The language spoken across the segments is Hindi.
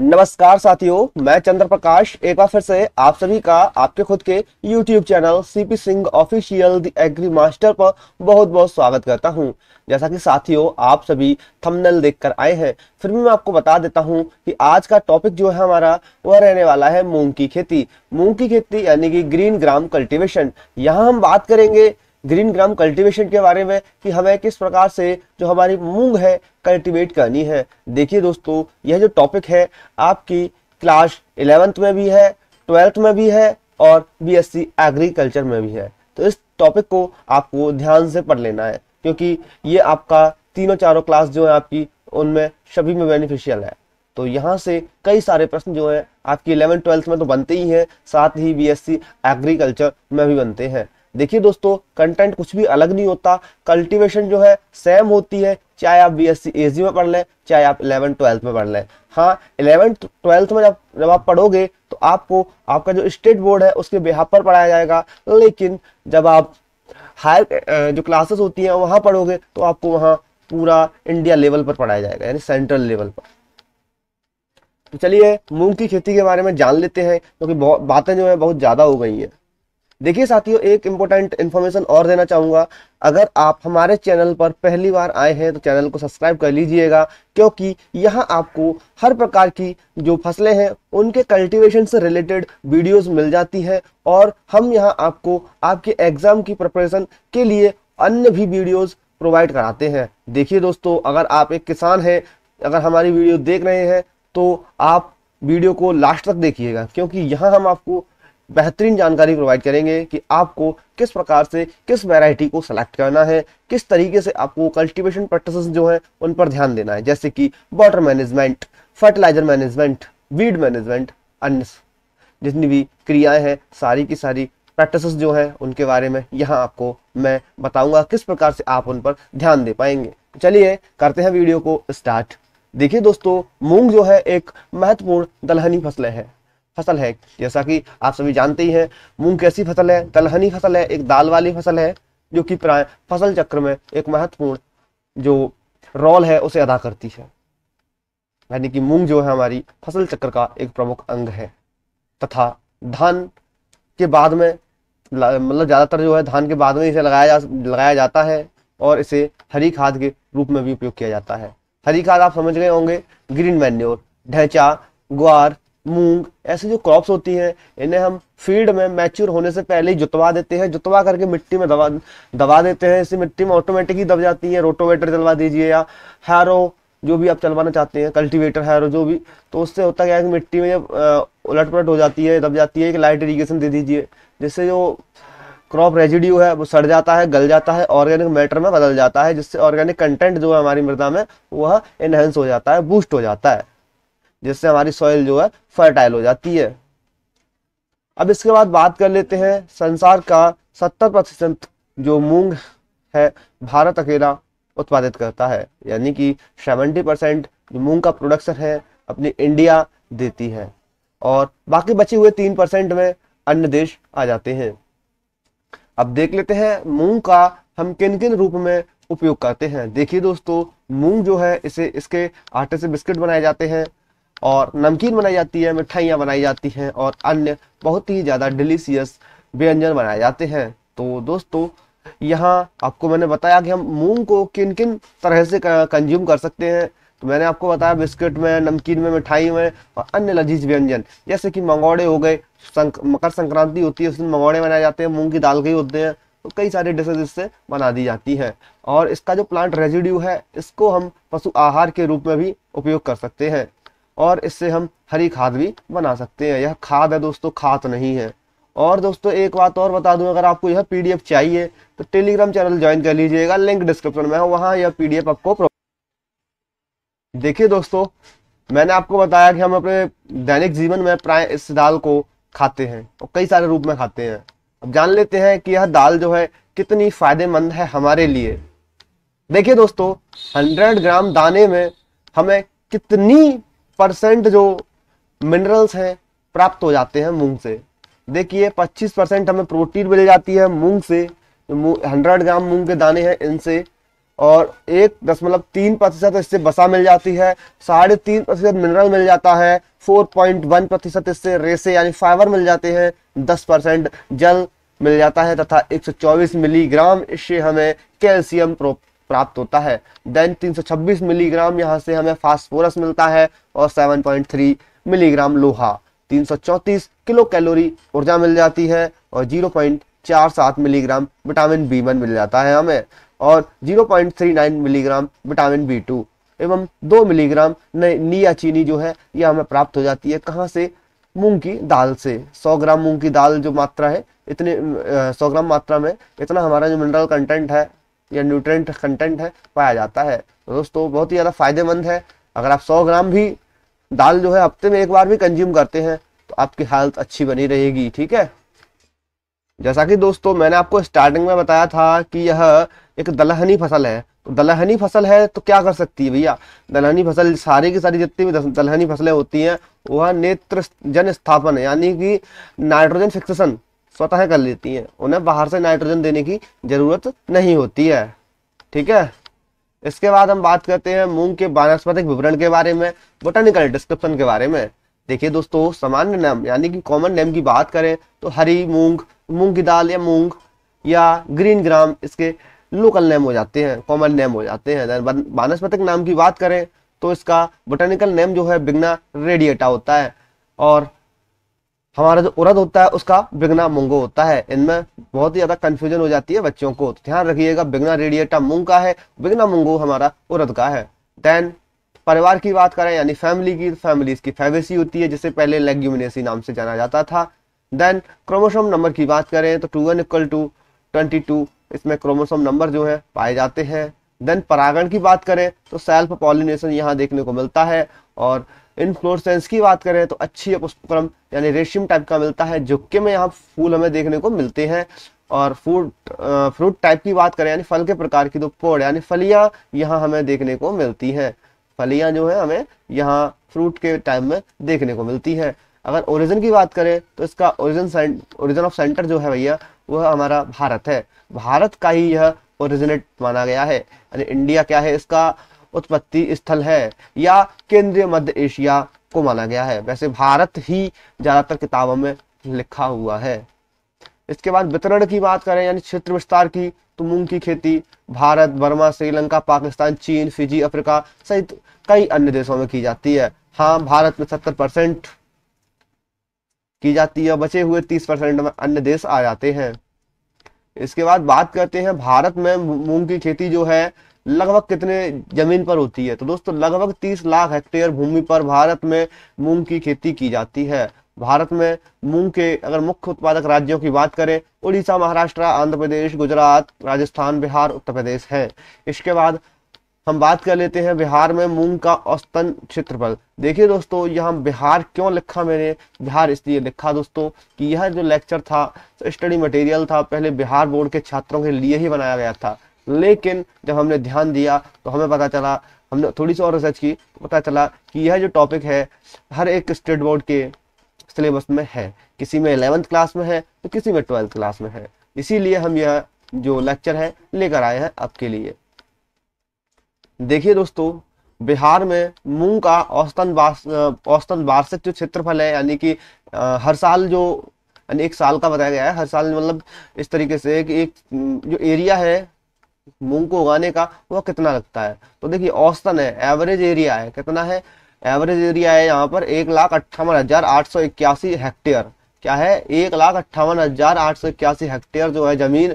नमस्कार साथियों मैं चंद्र प्रकाश एक बार फिर से आप सभी का आपके खुद के YouTube channel CP Singh official the agri master पर बहुत बहुत स्वागत करता हूं जैसा कि साथियों आप सभी थंबनेल देखकर आए हैं फिर भी मैं आपको बता देता हूं कि आज का टॉपिक जो है हमारा वह रहने वाला है मूंग की खेती मूंग की खेती यानी कि ग्रीन ग्राम कल्टिवेशन यहाँ हम बात करेंगे ग्रीन ग्राम कल्टीवेशन के बारे में कि हमें किस प्रकार से जो हमारी मूंग है कल्टीवेट करनी है देखिए दोस्तों यह जो टॉपिक है आपकी क्लास इलेवेंथ में भी है ट्वेल्थ में भी है और बीएससी एग्रीकल्चर में भी है तो इस टॉपिक को आपको ध्यान से पढ़ लेना है क्योंकि ये आपका तीनों चारों क्लास जो है आपकी उनमें सभी में बेनिफिशियल है तो यहाँ से कई सारे प्रश्न जो है आपकी इलेवेंथ ट्वेल्थ में तो बनते ही हैं साथ ही बी एग्रीकल्चर में भी बनते हैं देखिए दोस्तों कंटेंट कुछ भी अलग नहीं होता कल्टीवेशन जो है सेम होती है चाहे आप बी एस सी में पढ़ लें चाहे आप इलेवन ट्वेल्थ में पढ़ लें हाँ इलेवन ट्वेल्थ में जब जब आप पढ़ोगे तो आपको आपका जो स्टेट बोर्ड है उसके बिहार पर पढ़ाया जाएगा लेकिन जब आप हायर जो क्लासेस होती हैं वहाँ पढ़ोगे तो आपको वहाँ पूरा इंडिया लेवल पर पढ़ाया जाएगा यानी सेंट्रल लेवल पर तो चलिए मूंग की खेती के बारे में जान लेते हैं क्योंकि तो बातें जो है बहुत ज़्यादा हो गई हैं देखिए साथियों एक इम्पोर्टेंट इन्फॉर्मेशन और देना चाहूँगा अगर आप हमारे चैनल पर पहली बार आए हैं तो चैनल को सब्सक्राइब कर लीजिएगा क्योंकि यहाँ आपको हर प्रकार की जो फसलें हैं उनके कल्टीवेशन से रिलेटेड वीडियोस मिल जाती हैं और हम यहाँ आपको आपके एग्ज़ाम की प्रिपरेशन के लिए अन्य भी वीडियोज प्रोवाइड कराते हैं देखिए दोस्तों अगर आप एक किसान हैं अगर हमारी वीडियो देख रहे हैं तो आप वीडियो को लास्ट तक देखिएगा क्योंकि यहाँ हम आपको बेहतरीन जानकारी प्रोवाइड करेंगे कि आपको किस प्रकार से किस वैरायटी को सेलेक्ट करना है किस तरीके से आपको कल्टीवेशन प्रैक्टिस जो है उन पर ध्यान देना है जैसे कि water management fertiliser management weed management अन्य जितनी भी क्रियाएं हैं सारी की सारी प्रैक्टिस जो हैं उनके बारे में यहाँ आपको मैं बताऊंगा किस प्रकार से आप उन पर ध्यान दे पाएंगे चलिए करते हैं वीडियो को स्टार्ट देखिए दोस्तों मूंग जो है एक महत्वपूर्ण दलहनी फसलें हैं फसल है जैसा कि आप सभी जानते ही हैं मूंग कैसी फसल है दलहनी फसल है एक दाल वाली फसल है जो कि प्राय फसल चक्र में एक महत्वपूर्ण जो रोल है उसे अदा करती है यानी कि मूंग जो है हमारी फसल चक्र का एक प्रमुख अंग है तथा धान के बाद में मतलब ज़्यादातर जो है धान के बाद में इसे लगाया जा लगाया जाता है और इसे हरी खाद के रूप में भी उपयोग किया जाता है हरी खाद आप समझ गए होंगे ग्रीन मैन्योर ढैचा ग्वार मूंग ऐसी जो क्रॉप्स होती हैं इन्हें हम फील्ड में मैच्योर होने से पहले ही जुतवा देते हैं जुतवा करके मिट्टी में दबा दबा देते हैं इसी मिट्टी में ऑटोमेटिक ही दब जाती है रोटोवेटर चलवा दीजिए या हैरो जो भी आप चलवाना चाहते हैं कल्टीवेटर हैरो जो भी तो उससे होता क्या है कि मिट्टी में जब उलट पलट हो जाती है दब जाती है एक लाइट इरीगेशन दे दीजिए जिससे जो क्रॉप रेजिड्यू है वो सड़ जाता है गल जाता है ऑर्गेनिक मैटर में बदल जाता है जिससे ऑर्गेनिक कंटेंट जो है हमारी मृदा में वह इनहेंस हो जाता है बूस्ट हो जाता है जिससे हमारी सॉइल जो है फर्टाइल हो जाती है अब इसके बाद बात कर लेते हैं संसार का सत्तर प्रतिशत जो मूंग है भारत अकेला उत्पादित करता है यानी कि सेवेंटी परसेंट जो मूंग का प्रोडक्शन है अपनी इंडिया देती है और बाकी बचे हुए तीन परसेंट में अन्य देश आ जाते हैं अब देख लेते हैं मूंग का हम किन किन रूप में उपयोग करते हैं देखिए दोस्तों मूंग जो है इसे इसके आटे से बिस्किट बनाए जाते हैं और नमकीन बनाई जाती है मिठाइयाँ बनाई जाती हैं और अन्य बहुत ही ज़्यादा डिलीशियस व्यंजन बनाए जाते हैं तो दोस्तों यहाँ आपको मैंने बताया कि हम मूंग को किन किन तरह से कंज्यूम कर सकते हैं तो मैंने आपको बताया बिस्किट में नमकीन में मिठाई में और अन्य लजीज व्यंजन जैसे कि मंगौड़े हो गए संक, मकर संक्रांति होती है उस दिन मंगौड़े बनाए जाते हैं मूंग की दाल के होते हैं तो कई सारे डिशेज इससे बना दी जाती हैं और इसका जो प्लांट रेजिड्यू है इसको हम पशु आहार के रूप में भी उपयोग कर सकते हैं और इससे हम हरी खाद भी बना सकते हैं यह खाद है दोस्तों खाद नहीं है और दोस्तों एक बात और बता दूं अगर आपको यह पीडीएफ चाहिए तो टेलीग्राम चैनल ज्वाइन कर लीजिएगा लिंक डिस्क्रिप्शन में है वहां यह पीडीएफ आपको देखिए दोस्तों मैंने आपको बताया कि हम अपने दैनिक जीवन में प्राय इस दाल को खाते हैं और कई सारे रूप में खाते हैं अब जान लेते हैं कि यह दाल जो है कितनी फायदेमंद है हमारे लिए देखिए दोस्तों हंड्रेड ग्राम दाने में हमें कितनी परसेंट जो मिनरल्स हैं प्राप्त हो जाते हैं मूंग से देखिए 25 परसेंट हमें प्रोटीन मिल जाती है मूंग से हंड्रेड ग्राम मूंग के दाने हैं इनसे और एक दशमलव तीन प्रतिशत इससे बसा मिल जाती है साढ़े तीन प्रतिशत मिनरल मिल जाता है फोर पॉइंट वन प्रतिशत इससे रेसे यानी फाइबर मिल जाते हैं दस परसेंट जल मिल जाता है तथा एक सौ चौबीस मिलीग्राम इससे हमें कैल्शियम प्राप्त होता है देन 326 मिलीग्राम यहाँ से हमें फास्फोरस मिलता है और 7.3 मिलीग्राम लोहा 334 किलो कैलोरी ऊर्जा मिल जाती है और 0.47 मिलीग्राम विटामिन बी वन मिल जाता है हमें और 0.39 मिलीग्राम विटामिन बी टू एवं दो मिलीग्राम निया चीनी जो है यह हमें प्राप्त हो जाती है कहाँ से मूंग की दाल से 100 ग्राम मूंग की दाल जो मात्रा है इतने 100 ग्राम मात्रा में इतना हमारा जो मिनरल कंटेंट है या न्यूट्रेंट कंटेंट है पाया जाता है तो दोस्तों बहुत ही ज़्यादा फायदेमंद है अगर आप सौ ग्राम भी दाल जो है हफ्ते में एक बार भी कंज्यूम करते हैं तो आपकी हालत अच्छी बनी रहेगी ठीक है जैसा कि दोस्तों मैंने आपको स्टार्टिंग में बताया था कि यह एक दलहनी फसल है तो दलहनी फसल है तो क्या कर सकती है भैया दलहनी फसल सारी की सारी जितनी भी दलहनी फसलें होती हैं वह नेत्र जन स्थापन यानी कि नाइट्रोजन फिक्सेशन स्वतः कर लेती हैं उन्हें बाहर से नाइट्रोजन देने की जरूरत नहीं होती है ठीक है इसके बाद हम बात करते हैं मूंग के वानस्पतिक विवरण के बारे में बोटानिकल डिस्क्रिप्शन के बारे में देखिए दोस्तों सामान्य नाम यानी कि कॉमन नेम की बात करें तो हरी मूंग मूंग की दाल या मूंग या ग्रीन ग्राम इसके लोकल नेम हो जाते हैं कॉमन नेम हो जाते हैं वानस्पतिक नाम की बात करें तो इसका बोटानिकल नेम जो है बिगना रेडिएटा होता है और हमारा जो उरद होता है उसका बिगना मुंगो होता है इनमें बहुत ही ज्यादा कंफ्यूजन हो जाती है बच्चों को तो ध्यान रखिएगा बिगना रेडिएटा मुंग का है बिगना मुंगो हमारा उरद का है देन परिवार की बात करें यानी फैमिली की फैमिलीज की फेवेसी होती है जिसे पहले लेग्यूमिनेसी नाम से जाना जाता था देन क्रोमोसोम नंबर की बात करें तो two one equal to twenty two इसमें क्रोमोसोम नंबर जो है पाए जाते हैं देन परागण की बात करें तो सेल्फ पॉलिनेशन यहाँ देखने को मिलता है और इनफ्लोरसेंस की बात करें तो अच्छी पुष्पक्रम यानी रेशिम टाइप का मिलता है जुक्के में यहाँ फूल हमें देखने को मिलते हैं और फ्रूट फ्रूट टाइप की बात करें यानी फल के प्रकार की तो पोड़ यानी फलियाँ यहाँ हमें देखने को मिलती हैं फलियाँ जो है हमें यहाँ फ्रूट के टाइम में देखने को मिलती हैं अगर ओरिजिन की बात करें तो इसका ओरिजिन ओरिजिन ऑफ सेंटर जो है भैया वह हमारा भारत है भारत का ही यह ओरिजिनेट माना गया है यानी इंडिया क्या है इसका उत्पत्ति स्थल है या केंद्रीय मध्य एशिया को माना गया है वैसे भारत ही ज्यादातर किताबों में लिखा हुआ है इसके बाद वितरण की बात करें यानी क्षेत्र विस्तार की तो मूंग की खेती भारत बर्मा श्रीलंका पाकिस्तान चीन फिजी अफ्रीका सहित कई अन्य देशों में की जाती है हाँ भारत में सत्तर परसेंट की जाती है बचे हुए तीस परसेंट में अन्य देश आ जाते हैं इसके बाद बात करते हैं भारत में मूंग की खेती जो है लगभग कितने जमीन पर होती है तो दोस्तों लगभग 30 लाख हेक्टेयर भूमि पर भारत में मूंग की खेती की जाती है भारत में मूंग के अगर मुख्य उत्पादक राज्यों की बात करें उड़ीसा महाराष्ट्र आंध्र प्रदेश गुजरात राजस्थान बिहार उत्तर प्रदेश है इसके बाद हम बात कर लेते हैं बिहार में मूंग का औसतन क्षेत्रफल देखिए दोस्तों यहाँ बिहार क्यों लिखा मैंने बिहार इसलिए लिखा दोस्तों कि यह जो लेक्चर था स्टडी मटेरियल था पहले बिहार बोर्ड के छात्रों के लिए ही बनाया गया था लेकिन जब हमने ध्यान दिया तो हमें पता चला हमने थोड़ी सी और रिसर्च की तो पता चला कि यह जो टॉपिक है हर एक स्टेट बोर्ड के सिलेबस में है किसी में इलेवंथ क्लास में है तो किसी में ट्वेल्थ क्लास में है इसीलिए हम यह जो लेक्चर है लेकर आए हैं आपके लिए देखिए दोस्तों बिहार में मूंग का औसतन औसतन वार्षिक जो क्षेत्रफल है यानी कि हर साल जो यानी एक साल का बताया गया है हर साल मतलब इस तरीके से कि एक जो एरिया है मूंग को उगाने का वह कितना लगता है तो देखिए औसतन है एवरेज एरिया है कितना है एवरेज एरिया है यहाँ पर एक लाख अट्ठावन हजार आठ सौ इक्यासी हेक्टेयर क्या है एक लाख अट्ठावन हजार आठ सौ इक्यासी हेक्टेयर जो है जमीन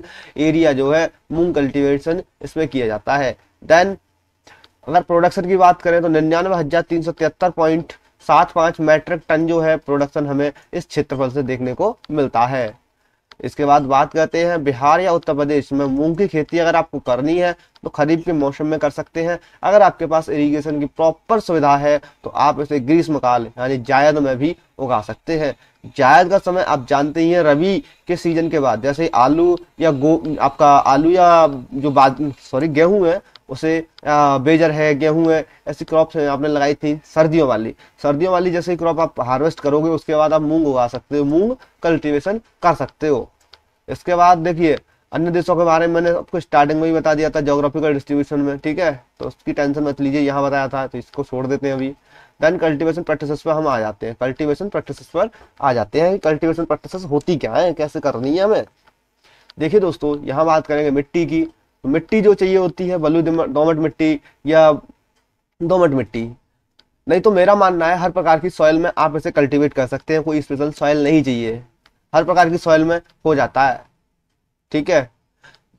एरिया जो है मूंग कल्टीवेशन इसमें किया जाता है देन अगर प्रोडक्शन की बात करें तो निन्यानवे हजार तीन सौ तिहत्तर पॉइंट सात पाँच मेट्रिक टन जो है प्रोडक्शन हमें इस क्षेत्रफल से देखने को मिलता है इसके बाद बात करते हैं बिहार या उत्तर प्रदेश में मूंग की खेती अगर आपको करनी है तो खरीफ के मौसम में कर सकते हैं अगर आपके पास इरिगेशन की प्रॉपर सुविधा है तो आप इसे ग्रीष्मकाल यानी जायद में भी उगा सकते हैं जायद का समय आप जानते ही हैं रबी के सीजन के बाद जैसे आलू या गो आपका आलू या जो बाद सॉरी गेहूं है उसे बेजर है गेहूँ है ऐसी क्रॉप्स आपने लगाई थी सर्दियों वाली सर्दियों वाली जैसे क्रॉप आप हार्वेस्ट करोगे उसके बाद आप मूंग उगा सकते हो मूंग कल्टीवेशन कर सकते हो इसके बाद देखिए अन्य देशों के बारे में मैंने आपको स्टार्टिंग में ही बता दिया था जोग्राफिकल डिस्ट्रीब्यूशन में ठीक है तो उसकी टेंशन मत लीजिए यहाँ बताया था तो इसको छोड़ देते हैं अभी देन कल्टीवेशन प्रैक्टिस पर हम आ जाते हैं कल्टीवेशन प्रैक्टिस पर आ जाते हैं कल्टीवेशन प्रैक्टिस होती क्या है कैसे करनी है हमें देखिए दोस्तों यहाँ बात करेंगे मिट्टी की तो मिट्टी जो चाहिए होती है बलू दोमट मिट्टी या दोमट मिट्टी नहीं तो मेरा मानना है हर प्रकार की सॉइल में आप इसे कल्टीवेट कर सकते हैं कोई स्पेशल सॉइल नहीं चाहिए हर प्रकार की सॉइल में हो जाता है ठीक है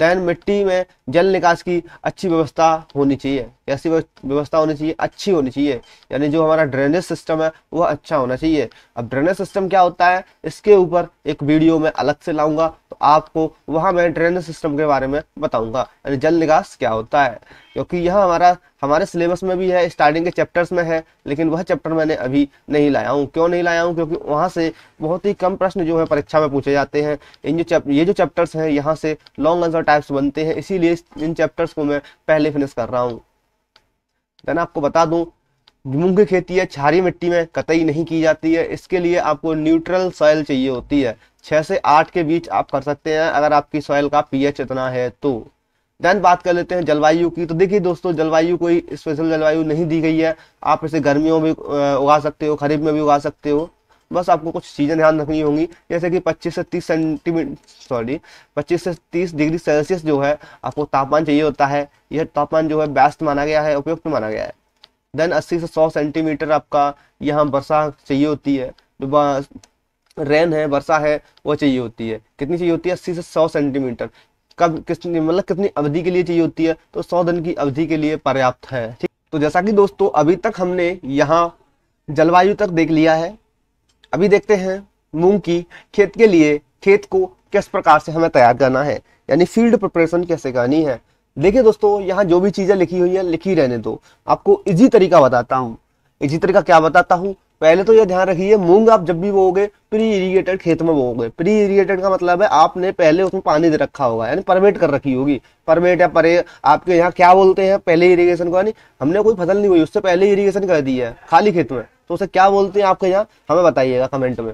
देन मिट्टी में जल निकास की अच्छी व्यवस्था होनी चाहिए कैसी व्यवस्था होनी चाहिए अच्छी होनी चाहिए यानी जो हमारा ड्रेनेज सिस्टम है वह अच्छा होना चाहिए अब ड्रेनेज सिस्टम क्या होता है इसके ऊपर एक वीडियो मैं अलग से लाऊंगा तो आपको वहां मैं ड्रेनेज सिस्टम के बारे में बताऊंगा यानी जल निकास क्या होता है क्योंकि यह हमारा हमारे सिलेबस में भी है स्टार्टिंग के चैप्टर्स में है लेकिन वह चैप्टर मैंने अभी नहीं लाया हूँ क्यों नहीं लाया हूँ क्योंकि वहाँ से बहुत ही कम प्रश्न जो है परीक्षा में पूछे जाते हैं इन जो ये जो चैप्टर्स हैं यहाँ से लॉन्ग आंसर टाइप्स बनते हैं इसीलिए इस इन चैप्टर्स को मैं पहले फिनिश कर रहा हूँ देन आपको बता दूँ मूंग की खेती है छारी मिट्टी में कतई नहीं की जाती है इसके लिए आपको न्यूट्रल सॉइल चाहिए होती है छः से आठ के बीच आप कर सकते हैं अगर आपकी सॉइल का पीएच इतना है तो देन बात कर लेते हैं जलवायु की तो देखिए दोस्तों जलवायु कोई स्पेशल जलवायु नहीं दी गई है आप इसे गर्मियों में उगा सकते हो खरीफ में भी उगा सकते हो बस आपको कुछ चीज़ें ध्यान रखनी होंगी जैसे कि 25 से 30 सेंटीमीटर सॉरी 25 से 30 डिग्री सेल्सियस जो है आपको तापमान चाहिए होता है यह तापमान जो है बेस्ट माना गया है उपयुक्त माना गया है देन 80 से 100 सेंटीमीटर आपका यहाँ वर्षा चाहिए होती है रेन है वर्षा है वह चाहिए होती है कितनी चाहिए होती है अस्सी से सौ सेंटीमीटर कब कितनी मतलब कितनी अवधि के लिए चाहिए होती है तो सौ दिन की अवधि के लिए पर्याप्त है ठीक तो जैसा कि दोस्तों अभी तक हमने यहाँ जलवायु तक देख लिया है अभी देखते हैं मूंग की खेत के लिए खेत को किस प्रकार से हमें तैयार करना है यानी फील्ड प्रिपरेशन कैसे करनी है देखिए दोस्तों यहाँ जो भी चीज़ें लिखी हुई है लिखी रहने दो आपको इजी तरीका बताता हूँ इजी तरीका क्या बताता हूँ पहले तो यह ध्यान रखिए मूंग आप जब भी बोगे प्री इरीगेटेड खेत में बोगे प्री इरीगेटेड का मतलब है आपने पहले उसमें पानी दे रखा होगा यानी परमेट कर रखी होगी परमेट या परे आपके यहाँ क्या बोलते हैं पहले इरीगेशन को यानी हमने कोई फसल नहीं हुई उससे पहले इरीगेशन कर दी है खाली खेत में तो उसे क्या बोलते हैं आपके यहाँ हमें बताइएगा कमेंट में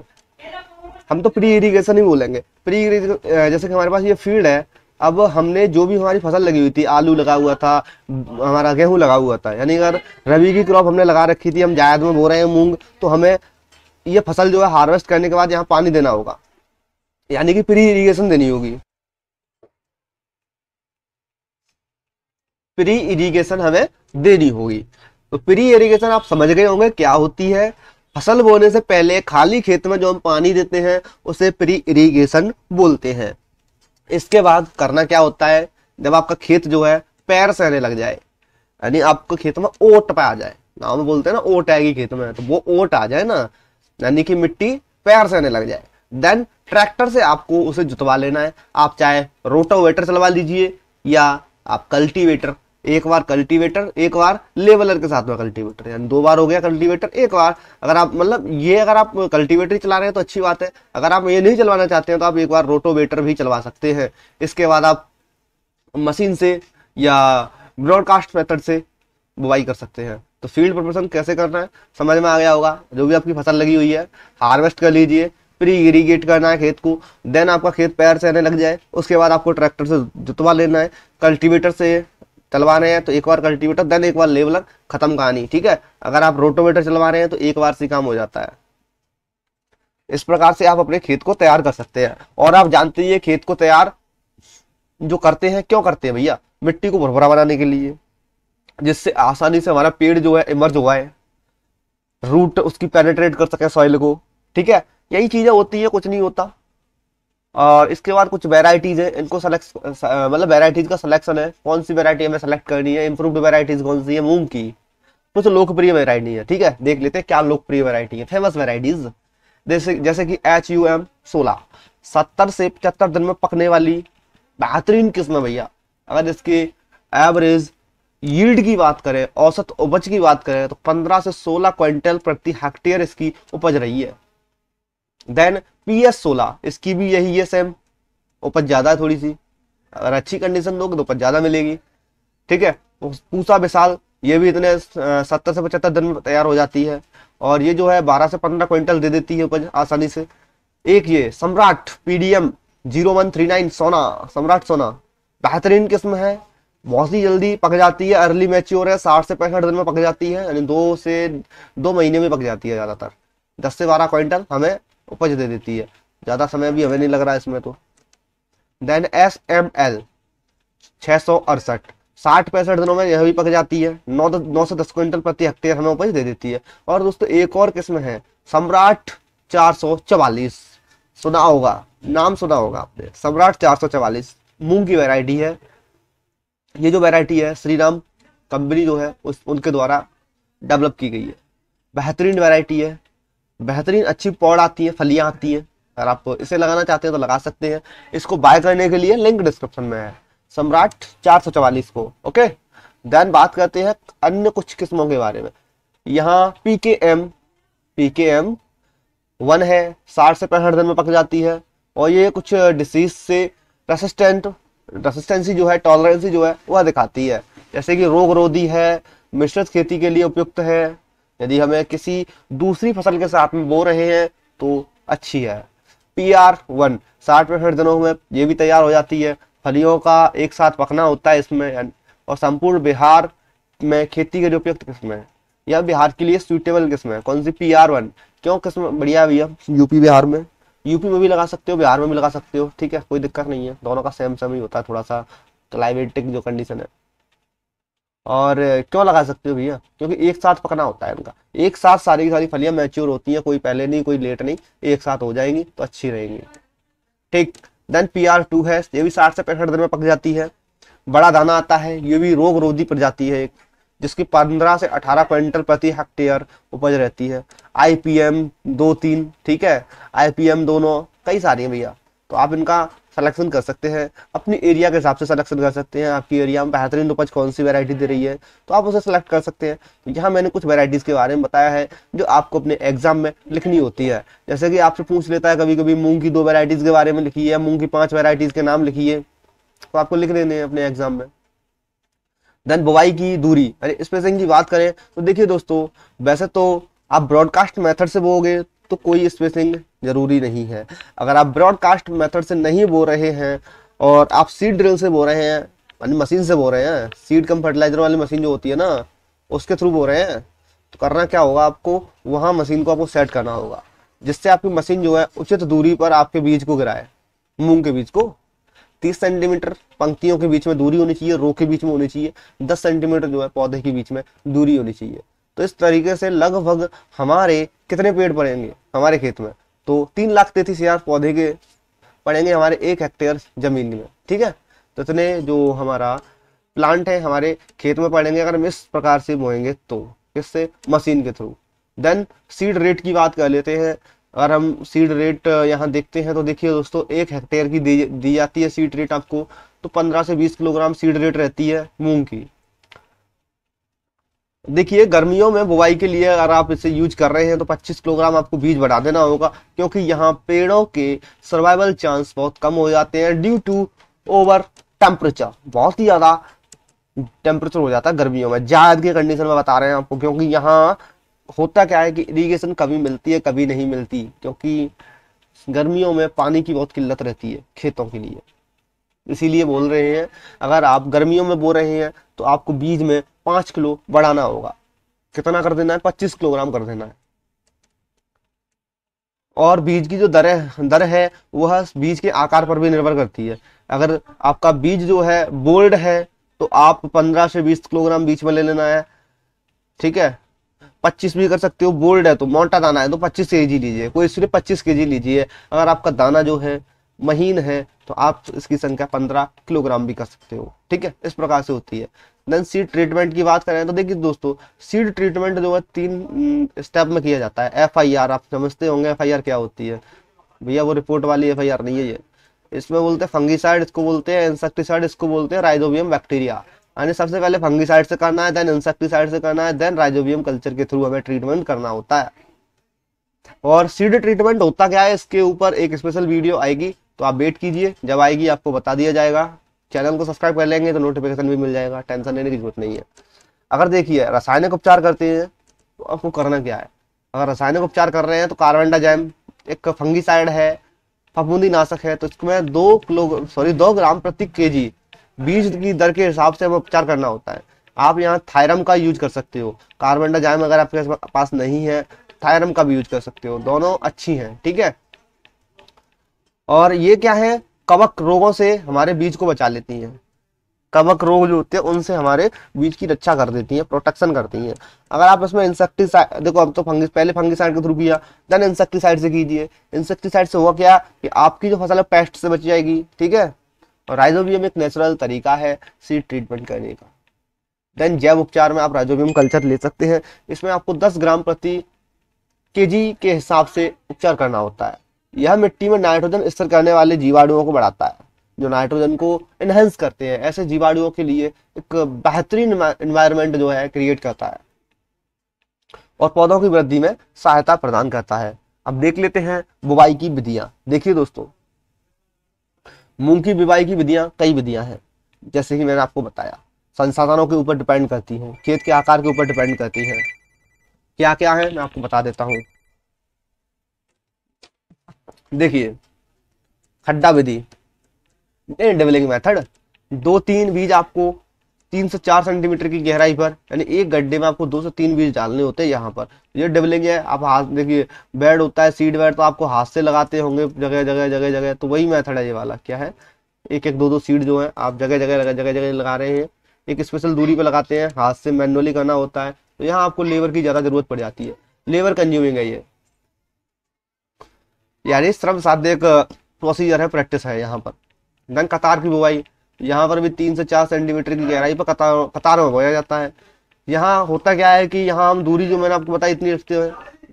हम तो प्री इरीगेशन ही बोलेंगे प्री इरीगेशन जैसे कि हमारे पास ये फील्ड है अब हमने जो भी हमारी फसल लगी हुई थी आलू लगा हुआ था हमारा गेहूं लगा हुआ था यानी अगर रबी की क्रॉप हमने लगा रखी थी हम जायद में बो रहे हैं मूंग तो हमें ये फसल जो है हार्वेस्ट करने के बाद यहाँ पानी देना होगा यानी कि प्री इरीगेशन देनी होगी प्री इरीगेशन हमें देनी होगी तो प्री इरीगेशन आप समझ गए होंगे क्या होती है फसल बोने से पहले खाली खेत में जो हम पानी देते हैं उसे प्री इरीगेशन बोलते हैं इसके बाद करना क्या होता है जब आपका खेत जो है पैर सहने लग जाए यानी आपको खेत में ओट पे आ जाए गाँव में बोलते हैं ना ओट आएगी खेत में तो वो ओट आ जाए ना यानी कि मिट्टी पैर सहने लग जाए देन ट्रैक्टर से आपको उसे जुतवा लेना है आप चाहे रोटोवेटर चलवा लीजिए या आप कल्टीवेटर एक बार कल्टीवेटर एक बार लेवलर के साथ में कल्टीवेटर यानी दो बार हो गया कल्टीवेटर एक बार अगर आप मतलब ये अगर आप कल्टीवेटर ही चला रहे हैं तो अच्छी बात है अगर आप ये नहीं चलवाना चाहते हैं तो आप एक बार रोटोवेटर भी चलवा सकते हैं इसके बाद आप मशीन से या ब्रॉडकास्ट मेथड से बुवाई कर सकते हैं तो फील्ड प्रिपरेशन कैसे करना है समझ में आ गया होगा जो भी आपकी फसल लगी हुई है हार्वेस्ट कर लीजिए प्री इरीगेट करना है खेत को देन आपका खेत पैर से आने लग जाए उसके बाद आपको ट्रैक्टर से जुतवा लेना है कल्टीवेटर से चलवा रहे हैं तो एक बार कल्टीवेटर देन एक बार लेवलर खत्म कहानी ठीक है अगर आप रोटोवेटर चलवा रहे हैं तो एक बार से काम हो जाता है इस प्रकार से आप अपने खेत को तैयार कर सकते हैं और आप जानते ही खेत को तैयार जो करते हैं क्यों करते हैं भैया मिट्टी को भरभरा बनाने के लिए जिससे आसानी से हमारा पेड़ जो है इमर्ज हुआ है रूट उसकी पेनेट्रेट कर सके सॉइल को ठीक है यही चीजें होती है कुछ नहीं होता और इसके बाद कुछ वेराइटीज़ है इनको सेलेक्ट मतलब वेराइटीज़ का सिलेक्शन है कौन सी वेराइटी हमें सेलेक्ट करनी है इम्प्रूव्ड वेराइटीज़ कौन सी है मूंग की कुछ लोकप्रिय वेराइटी है ठीक है देख लेते हैं क्या लोकप्रिय वेराइटी है फेमस वेराइटीज़ जैसे जैसे कि एच यू एम सोलह सत्तर से पचहत्तर दिन में पकने वाली बेहतरीन किस्म है भैया अगर इसकी एवरेज यील्ड की बात करें औसत उपज की बात करें तो पंद्रह से सोलह क्विंटल प्रति हेक्टेयर इसकी उपज रही है देन पी एस सोलह इसकी भी यही है सेम उपज ज़्यादा है थोड़ी सी अगर अच्छी कंडीशन दोगे तो उपज ज़्यादा मिलेगी ठीक है पूसा विशाल ये भी इतने सत्तर से पचहत्तर दिन में तैयार हो जाती है और ये जो है बारह से पंद्रह क्विंटल दे देती है उपज आसानी से एक ये Samrat PDM zero one three nine Sona Samrat सोना बेहतरीन किस्म है बहुत ही जल्दी पक जाती है अर्ली मैच्योर है साठ से पैंसठ दिन में पक जाती है यानी दो से दो महीने में पक जाती है ज़्यादातर दस से बारह क्विंटल हमें उपज दे देती है ज़्यादा समय भी हमें नहीं लग रहा है इसमें तो देन एस एम एल छः सौ अड़सठ साठ पैंसठ दिनों में यह भी पक जाती है नौ नौ से दस क्विंटल प्रति हेक्टेयर हमें उपज दे देती है और दोस्तों एक और किस्म है सम्राट चार सौ चवालीस सुना होगा नाम सुना होगा आपने सम्राट चार सौ चवालीस मूंग की वेराइटी है ये जो वैरायटी है श्रीराम कंपनी जो है उस उनके द्वारा डेवलप की गई है बेहतरीन वैरायटी है बेहतरीन अच्छी पौड़ आती है फलियाँ आती हैं अगर आप इसे लगाना चाहते हैं तो लगा सकते हैं इसको बाय करने के लिए लिंक डिस्क्रिप्शन में है सम्राट चार सौ चवालीस को ओके देन बात करते हैं अन्य कुछ किस्मों के बारे में यहाँ P K M P K M one है साठ से पैंसठ दिन में पक जाती है और ये कुछ डिसीज से रेसिस्टेंट रेसिस्टेंसी जो है टॉलरेंसी जो है वह दिखाती है जैसे कि रोग रोधी है मिश्रित खेती के लिए उपयुक्त है यदि हमें किसी दूसरी फसल के साथ में बो रहे हैं तो अच्छी है पी आर वन साठ परसेंट दिनों में ये भी तैयार हो जाती है फलियों का एक साथ पकना होता है इसमें और संपूर्ण बिहार में खेती के लिए उपयुक्त किस्म है यह बिहार के लिए सुइटेबल किस्म है कौन सी पी आर वन क्यों किस्म बढ़िया भैया यूपी बिहार में यूपी में भी लगा सकते हो बिहार में भी लगा सकते हो ठीक है कोई दिक्कत नहीं है दोनों का सेम सेम ही होता है थोड़ा सा क्लाइमेटिक जो कंडीशन है और क्यों लगा सकते हो भैया क्योंकि एक साथ पकना होता है इनका एक साथ सारी की सारी फलियां मैच्योर होती हैं कोई पहले नहीं कोई लेट नहीं एक साथ हो जाएंगी तो अच्छी रहेंगी ठीक देन पी आर टू है ये भी साठ से पैंसठ दिन में पक जाती है बड़ा दाना आता है ये भी रोग रोधी प्रजाति है एक जिसकी पंद्रह से अठारह क्विंटल प्रति हेक्टेयर उपज रहती है आई पी एम दो तीन ठीक है आई पी एम दोनों कई सारी हैं भैया तो आप इनका सलेक्शन कर सकते हैं अपनी एरिया के हिसाब से सलेक्शन कर सकते हैं आपकी एरिया में बेहतरीन उपज कौन सी वैरायटी दे रही है तो आप उसे सेलेक्ट कर सकते हैं तो यहाँ मैंने कुछ वैरायटीज़ के बारे में बताया है जो आपको अपने एग्जाम में लिखनी होती है जैसे कि आपसे पूछ लेता है कभी कभी मूंग की दो वेराइटीज के बारे में लिखी है मूंग की पाँच वैरायटीज़ के नाम लिखिए तो आपको लिख लेने हैं अपने एग्जाम में देन बुवाई की दूरी अरे स्पेसिंग की बात करें तो देखिए दोस्तों वैसे तो आप ब्रॉडकास्ट मेथड से बोगे तो कोई स्पेसिंग ज़रूरी नहीं है अगर आप ब्रॉडकास्ट मेथड से नहीं बो रहे हैं और आप सीड ड्रिल से बो रहे हैं यानी मशीन से बो रहे हैं सीड कम फर्टिलाइजर वाली मशीन जो होती है ना उसके थ्रू बो रहे हैं तो करना क्या होगा आपको वहाँ मशीन को आपको सेट करना होगा जिससे आपकी मशीन जो है उचित दूरी पर आपके बीज को गिराए मूंग के बीज को तीस सेंटीमीटर पंक्तियों के बीच में दूरी होनी चाहिए रो के बीच में होनी चाहिए दस सेंटीमीटर जो है पौधे के बीच में दूरी होनी चाहिए तो इस तरीके से लगभग हमारे कितने पेड़ पड़ेंगे हमारे खेत में तो तीन लाख तैतीस हजार पौधे के पड़ेंगे हमारे एक हेक्टेयर जमीन में ठीक है तो इतने जो हमारा प्लांट है हमारे खेत में पड़ेंगे अगर हम इस प्रकार से बोएंगे तो किससे मशीन के थ्रू देन सीड रेट की बात कर लेते हैं अगर हम सीड रेट यहाँ देखते हैं तो देखिए दोस्तों एक हेक्टेयर की दी जाती है सीड रेट आपको तो 15 से 20 किलोग्राम सीड रेट रहती है मूंग की देखिए गर्मियों में बुवाई के लिए अगर आप इसे यूज कर रहे हैं तो 25 किलोग्राम आपको बीज बढ़ा देना होगा क्योंकि यहाँ पेड़ों के सर्वाइवल चांस बहुत कम हो जाते हैं ड्यू टू ओवर टेम्परेचर बहुत ही ज़्यादा टेम्परेचर हो जाता है गर्मियों में जायद की कंडीशन में बता रहे हैं आपको क्योंकि यहाँ होता क्या है कि इरीगेशन कभी मिलती है कभी नहीं मिलती क्योंकि गर्मियों में पानी की बहुत किल्लत रहती है खेतों के लिए इसीलिए बोल रहे हैं अगर आप गर्मियों में बो रहे हैं तो आपको बीज में पांच किलो बढ़ाना होगा कितना कर देना है पच्चीस किलोग्राम कर देना है और बीज की जो दर है दर है वह बीज के आकार पर भी निर्भर करती है अगर आपका बीज जो है बोल्ड है तो आप पंद्रह से बीस किलोग्राम बीज में ले लेना है ठीक है पच्चीस भी कर सकते हो बोल्ड है तो मोटा दाना है तो पच्चीस के लीजिए कोई इसलिए पच्चीस के लीजिए अगर आपका दाना जो है महीन है तो आप इसकी संख्या पंद्रह किलोग्राम भी कर सकते हो ठीक है इस प्रकार से होती है देन सीड ट्रीटमेंट की बात करें तो देखिए दोस्तों सीड ट्रीटमेंट जो है तीन स्टेप हम्म, में किया जाता है एफ आप समझते होंगे एफ क्या होती है भैया वो रिपोर्ट वाली एफ नहीं है ये इसमें बोलते हैं फंगीसाइड इसको बोलते हैं इंसेक्टिसाइड इसको बोलते हैं राइजोबियम बैक्टीरिया यानी सबसे पहले फंगीसाइड से करना है देन इंसेक्टिसाइड से करना है देन राइजोबियम कल्चर के थ्रू हमें ट्रीटमेंट करना होता है और सीड ट्रीटमेंट होता क्या है इसके ऊपर एक स्पेशल वीडियो आएगी तो आप वेट कीजिए जब आएगी आपको बता दिया जाएगा चैनल को सब्सक्राइब कर लेंगे तो नोटिफिकेशन भी मिल जाएगा टेंशन लेने की जरूरत नहीं है अगर देखिए रासायनिक उपचार करते हैं तो आपको करना क्या है अगर रासायनिक उपचार कर रहे हैं तो कार्बनडाजैम एक फंगीसाइड है फफूंदी नाशक है तो इसमें दो किलो सॉरी दो ग्राम प्रति के जी बीज की दर के हिसाब से हमें उपचार करना होता है आप यहाँ थायरम का यूज कर सकते हो कार्बनडाजाइम अगर आपके पास नहीं है थायरम का भी यूज कर सकते हो दोनों अच्छी हैं ठीक है और ये क्या है कवक रोगों से हमारे बीज को बचा लेती हैं कवक रोग जो होते हैं उनसे हमारे बीज की रक्षा कर देती हैं प्रोटेक्शन करती हैं अगर आप इसमें इंसेक्टिसाइड देखो अब तो फंगिस पहले फंगिसाइड के थ्रू किया देन इंसेक्टिसाइड से कीजिए इंसेक्टिसाइड से हुआ क्या कि आपकी जो फसल है पेस्ट से बच जाएगी ठीक है और राइजोबियम एक नेचुरल तरीका है सीड ट्रीटमेंट करने का देन जैव उपचार में आप राइजोबियम कल्चर ले सकते हैं इसमें आपको दस ग्राम प्रति के के हिसाब से उपचार करना होता है यह मिट्टी में नाइट्रोजन स्तर करने वाले जीवाणुओं को बढ़ाता है जो नाइट्रोजन को इनहेंस करते हैं ऐसे जीवाणुओं के लिए एक बेहतरीन इन्वायरमेंट जो है क्रिएट करता है और पौधों की वृद्धि में सहायता प्रदान करता है अब देख लेते हैं बुवाई की विधियां देखिए दोस्तों मूंग की बुवाई की विधियां कई विधियां हैं जैसे कि मैंने आपको बताया संसाधनों के ऊपर डिपेंड करती हैं खेत के आकार के ऊपर डिपेंड करती हैं क्या क्या है मैं आपको बता देता हूँ देखिए खड्डा विधि डेवलिंग मेथड दो तीन बीज आपको तीन से चार सेंटीमीटर की गहराई पर यानी एक गड्ढे में आपको दो से तीन बीज डालने होते हैं यहाँ पर ये डबलिंग है आप हाथ देखिए बेड होता है सीड बेड तो आपको हाथ से लगाते होंगे जगह जगह जगह जगह तो वही मेथड है ये वाला क्या है एक एक दो दो सीड जो है आप जगह जगह जगह जगह लगा रहे हैं एक स्पेशल दूरी पर लगाते हैं हाथ से मैनुअली करना होता है तो यहाँ आपको लेबर की ज़्यादा जरूरत पड़ जाती है लेबर कंज्यूमिंग है ये यानी श्रम साध्य एक प्रोसीजर है प्रैक्टिस है यहाँ पर देन कतार की बुवाई यहाँ पर भी तीन से चार सेंटीमीटर की गहराई पर कतार कतार में बोया जाता है यहाँ होता क्या है कि यहाँ हम दूरी जो मैंने आपको बताई इतनी रखते हैं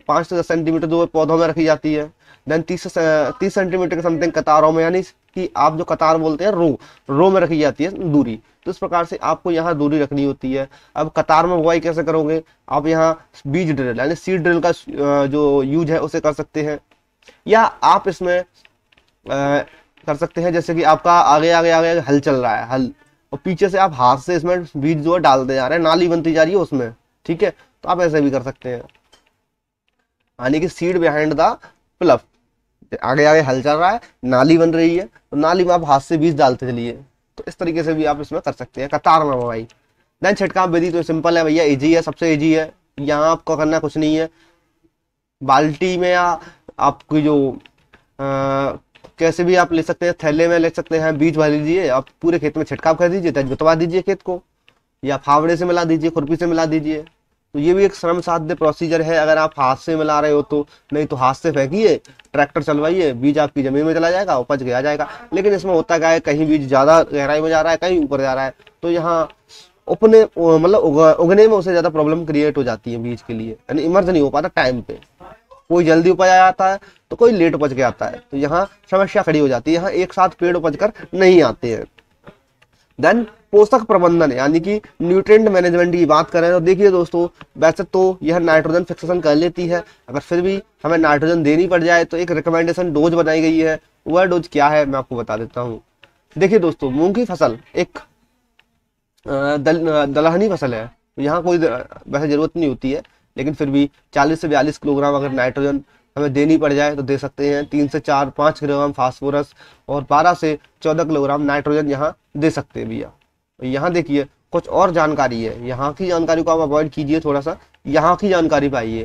पाँच से दस सेंटीमीटर दो पौधों में रखी जाती है देन तीस से तीस सेंटीमीटर के समथिंग कतारों में यानी कि आप जो कतार बोलते हैं रो रो में रखी जाती है दूरी तो इस प्रकार से आपको यहाँ दूरी रखनी होती है अब कतार में बुआई कैसे करोगे आप यहाँ बीज ड्रिल यानी सीड ड्रिल का जो यूज है उसे कर सकते हैं या आप इसमें आ, कर सकते हैं जैसे कि आपका आगे आगे आगे हल चल रहा है हल और पीछे से आप हाथ से इसमें बीज जो है डालते जा रहे हैं नाली बनती जा रही है उसमें ठीक है तो आप ऐसे भी कर सकते हैं यानी कि सीड बिहाइंड द प्लफ आगे आगे हल चल रहा है नाली बन रही है तो नाली में आप हाथ से बीज डालते चलिए तो इस तरीके से भी आप इसमें कर सकते हैं कतार में भाई देन छिटकाव विधि तो सिंपल है भैया इजी है सबसे ईजी है यहाँ आपको करना कुछ नहीं है बाल्टी में या आपकी जो आ, कैसे भी आप ले सकते हैं थैले में ले सकते हैं बीज भर लीजिए आप पूरे खेत में छिड़काव कर दीजिए जुतवा दीजिए खेत को या फावड़े से मिला दीजिए खुरपी से मिला दीजिए तो ये भी एक श्रम साध्य प्रोसीजर है अगर आप हाथ से मिला रहे हो तो नहीं तो हाथ से फेंकिए ट्रैक्टर चलवाइए बीज आपकी ज़मीन में चला जाएगा उपज गया जाएगा लेकिन इसमें होता क्या है कहीं बीज ज़्यादा गहराई में जा रहा है कहीं ऊपर जा रहा है तो यहाँ उपने मतलब उगने में उसे ज़्यादा प्रॉब्लम क्रिएट हो जाती है बीज के लिए यानी इमर्ज नहीं हो पाता टाइम पे कोई जल्दी उपज आता है तो कोई लेट उपज के आता है तो यहाँ समस्या खड़ी हो जाती है यहाँ एक साथ पेड़ उपज कर नहीं आते हैं देन पोषक प्रबंधन यानी कि न्यूट्रिएंट मैनेजमेंट की बात करें तो देखिए दोस्तों वैसे तो यह नाइट्रोजन फिक्सेशन कर लेती है अगर फिर भी हमें नाइट्रोजन देनी पड़ जाए तो एक रिकमेंडेशन डोज बनाई गई है वह डोज क्या है मैं आपको बता देता हूँ देखिए दोस्तों मूंग की फसल एक दल, दलहनी फसल है यहाँ कोई वैसे जरूरत नहीं होती है लेकिन फिर भी चालीस से बयालीस किलोग्राम अगर नाइट्रोजन हमें देनी पड़ जाए तो दे सकते हैं तीन से चार पाँच किलोग्राम फास्फोरस और बारह से चौदह किलोग्राम नाइट्रोजन यहाँ दे सकते हैं भैया तो यहाँ देखिए कुछ और जानकारी है यहाँ की जानकारी को आप अवॉइड कीजिए थोड़ा सा यहाँ की जानकारी पाइए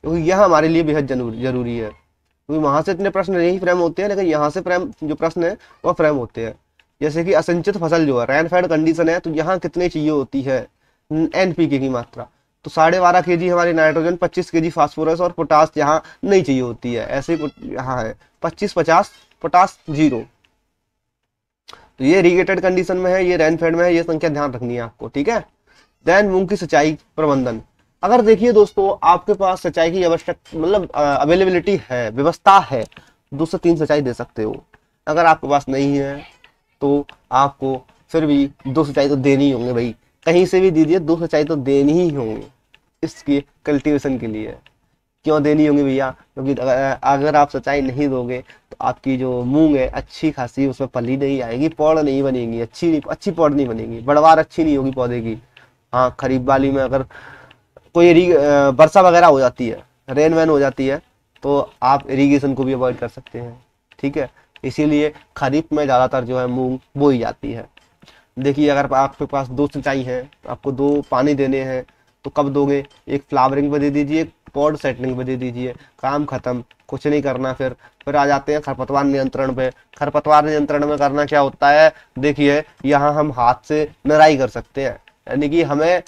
क्योंकि यह हमारे लिए बेहद जरूरी है क्योंकि वहाँ से इतने प्रश्न नहीं फ्रेम होते हैं लेकिन यहाँ से फ्रेम जो प्रश्न है वह फ्रेम होते हैं जैसे कि असंचित फसल जो है रैनफेड कंडीशन है तो यहाँ कितनी चाहिए होती है एनपीके की मात्रा तो साढ़े बारह के जी हमारी नाइट्रोजन पच्चीस के जी फास्फोरस और पोटास यहाँ नहीं चाहिए होती है ऐसे ही यहाँ है पच्चीस पचास पोटास जीरो तो ये रिगेटेड कंडीशन में है ये रेनफेड में है ये संख्या ध्यान रखनी है आपको ठीक है देन मूंग की सिंचाई प्रबंधन अगर देखिए दोस्तों आपके पास सिंचाई की आवश्यक मतलब अवेलेबिलिटी है व्यवस्था है दो से तीन सिंचाई दे सकते हो अगर आपके पास नहीं है तो आपको फिर भी दो सिंचाई तो देनी होंगे भाई कहीं से भी दीजिए दो सिंचाई तो देनी ही होंगी इसकी कल्टीवेशन के लिए क्यों देनी होंगी भैया क्योंकि अगर आप सिंचाई नहीं दोगे तो आपकी जो मूंग है अच्छी खासी उसमें पली नहीं आएगी पौड़ नहीं बनेगी अच्छी नहीं अच्छी पौड़ नहीं बनेगी बढ़वार अच्छी नहीं होगी पौधे की हाँ खरीफ वाली में अगर कोई वर्षा वगैरह हो जाती है रेन वैन हो जाती है तो आप इरीगेशन को भी अवॉइड कर सकते हैं ठीक है इसीलिए खरीफ में ज़्यादातर जो है मूंग बोई जाती है देखिए अगर आपके पास दो सिंचाई है आपको दो पानी देने हैं तो कब दोगे एक फ्लावरिंग पर दे दीजिए एक पॉड सेटलिंग पर दे दीजिए काम खत्म कुछ नहीं करना फिर फिर आ जाते हैं खरपतवार नियंत्रण पे खरपतवार नियंत्रण में करना क्या होता है देखिए यहाँ हम हाथ से नराई कर सकते हैं यानी कि हमें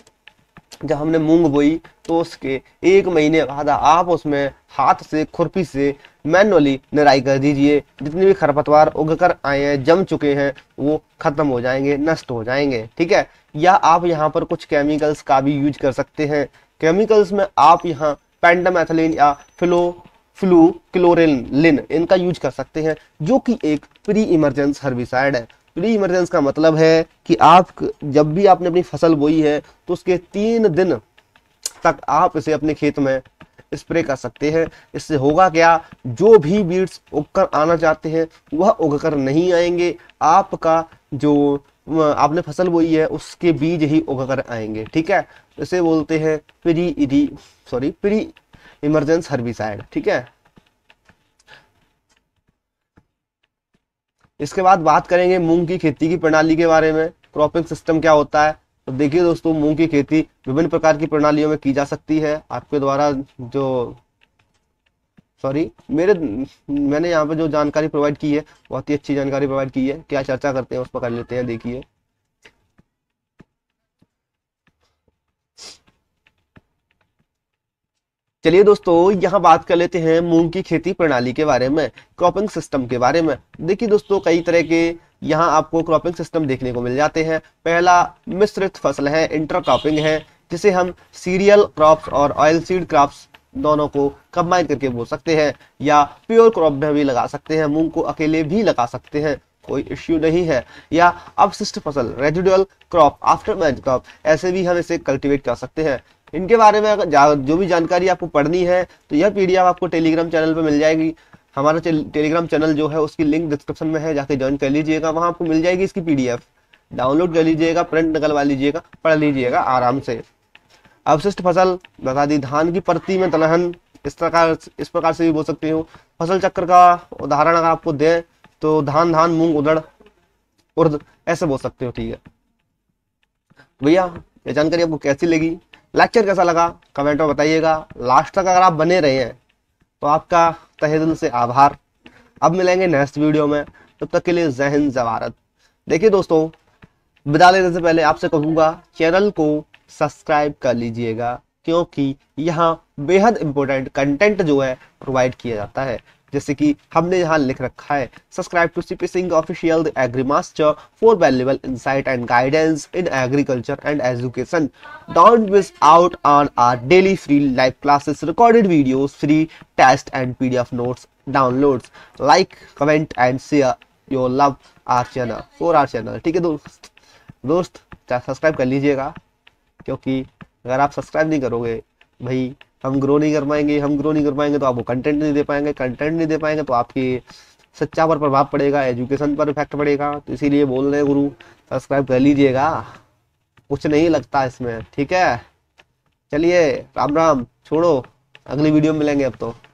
जब हमने मूंग बोई तो उसके एक महीने बाद आप उसमें हाथ से खुरपी से मैनुअली निराई कर दीजिए जितने भी खरपतवार उग कर आए हैं जम चुके हैं वो खत्म हो जाएंगे नष्ट हो जाएंगे ठीक है या आप यहाँ पर कुछ केमिकल्स का भी यूज कर सकते हैं केमिकल्स में आप यहाँ पेंटामेथलिन या फ्लो फ्लू क्लोरिन लिन इनका यूज कर सकते हैं जो कि एक प्री इमरजेंस हर्बिसाइड है प्री इमरजेंस का मतलब है कि आप जब भी आपने अपनी फसल बोई है तो उसके तीन दिन तक आप इसे अपने खेत में स्प्रे कर सकते हैं इससे होगा क्या जो भी बीड्स उग कर आना चाहते हैं वह उग कर नहीं आएंगे आपका जो आपने फसल बोई है उसके बीज ही उग कर आएंगे ठीक है इसे बोलते हैं प्री इरी सॉरी प्री इमरजेंस हर्बिसाइड ठीक है इसके बाद बात करेंगे मूंग की खेती की प्रणाली के बारे में क्रॉपिंग सिस्टम क्या होता है तो देखिए दोस्तों मूंग की खेती विभिन्न प्रकार की प्रणालियों में की जा सकती है आपके द्वारा जो सॉरी मेरे मैंने यहाँ पर जो जानकारी प्रोवाइड की है बहुत ही अच्छी जानकारी प्रोवाइड की है क्या चर्चा करते हैं उस पर कर लेते हैं देखिए चलिए दोस्तों यहाँ बात कर लेते हैं मूंग की खेती प्रणाली के बारे में क्रॉपिंग सिस्टम के बारे में देखिए दोस्तों कई तरह के यहाँ आपको क्रॉपिंग सिस्टम देखने को मिल जाते हैं पहला मिश्रित फसल है इंटर क्रॉपिंग है जिसे हम सीरियल क्रॉप्स और ऑयल सीड क्रॉप्स दोनों को कंबाइन करके बोल सकते हैं या प्योर क्रॉप में भी लगा सकते हैं मूंग को अकेले भी लगा सकते हैं कोई इश्यू नहीं है या अवशिष्ट फसल residual crop aftermath crop ऐसे भी हम इसे कल्टीवेट कर सकते हैं इनके बारे में अगर जो भी जानकारी आपको पढ़नी है तो यह पी आपको टेलीग्राम चैनल पर मिल जाएगी हमारा टेलीग्राम चैनल जो है उसकी लिंक डिस्क्रिप्शन में है जाके ज्वाइन कर लीजिएगा वहाँ आपको मिल जाएगी इसकी पीडीएफ डाउनलोड कर लीजिएगा प्रिंट निकलवा लीजिएगा पढ़ लीजिएगा आराम से अवशिष्ट फसल बता दी धान की परती में दलहन इस प्रकार इस प्रकार से भी बोल सकती हूँ फसल चक्र का उदाहरण अगर आपको दें तो धान धान मूंग उदड़ उर्द ऐसे बोल सकते हो ठीक है भैया ये जानकारी आपको कैसी लगी लेक्चर कैसा लगा कमेंट में बताइएगा लास्ट तक अगर आप बने रहे हैं तो आपका तहे दिल से आभार अब मिलेंगे नेक्स्ट वीडियो में तब तक के लिए जहन जवारत देखिए दोस्तों विदा लेने से पहले आपसे कहूँगा चैनल को सब्सक्राइब कर लीजिएगा क्योंकि यहाँ बेहद इंपॉर्टेंट कंटेंट जो है प्रोवाइड किया जाता है जैसे कि हमने यहाँ लिख रखा है subscribe to CP Singh official agri master for valuable insight and guidance in agriculture and education don't miss out on our daily free live classes recorded videos free test and PDF notes downloads like comment and share your love our channel for our channel ठीक है दोस्त दोस्त सब्सक्राइब कर लीजिएगा क्योंकि अगर आप सब्सक्राइब नहीं करोगे भाई हम ग्रो नहीं कर पाएंगे हम ग्रो नहीं कर पाएंगे तो आपको कंटेंट नहीं दे पाएंगे कंटेंट नहीं दे पाएंगे तो आपकी सच्चा पर प्रभाव पड़ेगा एजुकेशन पर इफेक्ट पड़ेगा तो इसीलिए बोल रहे गुरु सब्सक्राइब कर लीजिएगा कुछ नहीं लगता इसमें ठीक है चलिए राम राम छोड़ो अगली वीडियो में मिलेंगे अब तो